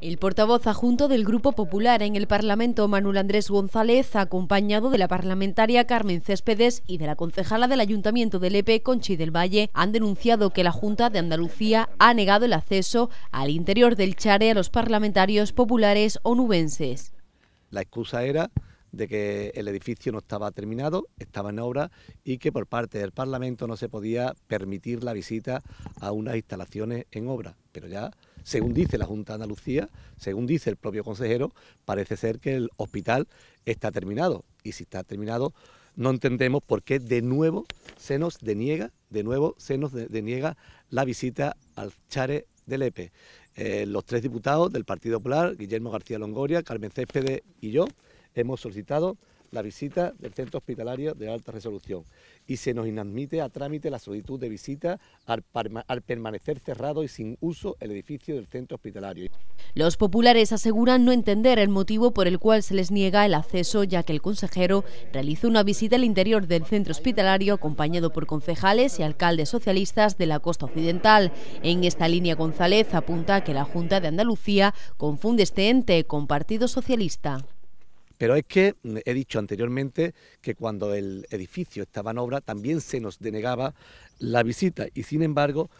El portavoz adjunto del Grupo Popular en el Parlamento, Manuel Andrés González, acompañado de la parlamentaria Carmen Céspedes y de la concejala del Ayuntamiento del Lepe, Conchi del Valle, han denunciado que la Junta de Andalucía ha negado el acceso al interior del Chare a los parlamentarios populares onubenses. La excusa era de que el edificio no estaba terminado, estaba en obra y que por parte del Parlamento no se podía permitir la visita a unas instalaciones en obra. Pero ya según dice la Junta de Andalucía, según dice el propio consejero, parece ser que el hospital está terminado. Y si está terminado, no entendemos por qué de nuevo se nos deniega, de nuevo se nos deniega la visita al Chare de Lepe. Eh, los tres diputados del Partido Popular, Guillermo García Longoria, Carmen Céspedes y yo, hemos solicitado la visita del centro hospitalario de alta resolución y se nos inadmite a trámite la solicitud de visita al, permanecer cerrado y sin uso el edificio del centro hospitalario. Los populares aseguran no entender el motivo por el cual se les niega el acceso, ya que el consejero realizó una visita al interior del centro hospitalario acompañado por concejales y alcaldes socialistas de la costa occidental. En esta línea, González apunta que la Junta de Andalucía confunde este ente con Partido Socialista. Pero es que mm, he dicho anteriormente que cuando el edificio estaba en obra también se nos denegaba la visita y sin embargo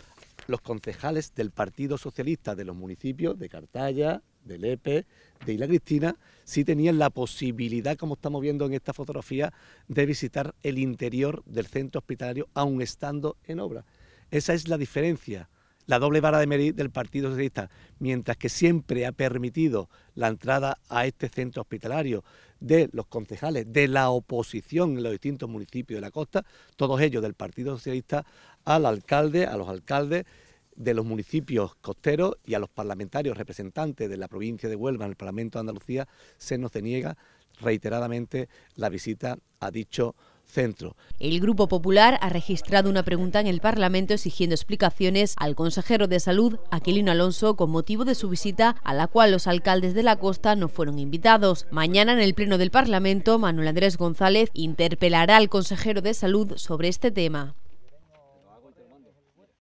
los concejales del Partido Socialista de los municipios de Cartaya, de Lepe, de Isla Cristina, sí tenían la posibilidad, como estamos viendo en esta fotografía, de visitar el interior del centro hospitalario aún estando en obra. Esa es la diferencia la doble vara de medir del Partido Socialista, mientras que siempre ha permitido la entrada a este centro hospitalario de los concejales, de la oposición en los distintos municipios de la costa, todos ellos del Partido Socialista, al alcalde, a los alcaldes de los municipios costeros y a los parlamentarios representantes de la provincia de Huelva en el Parlamento de Andalucía, se nos deniega reiteradamente la visita a dicho centro. El Grupo Popular ha registrado una pregunta en el Parlamento exigiendo explicaciones al consejero de Salud, Aquilino Alonso, con motivo de su visita, a la cual los alcaldes de la costa no fueron invitados. Mañana, en el Pleno del Parlamento, Manuel Andrés González interpelará al consejero de Salud sobre este tema.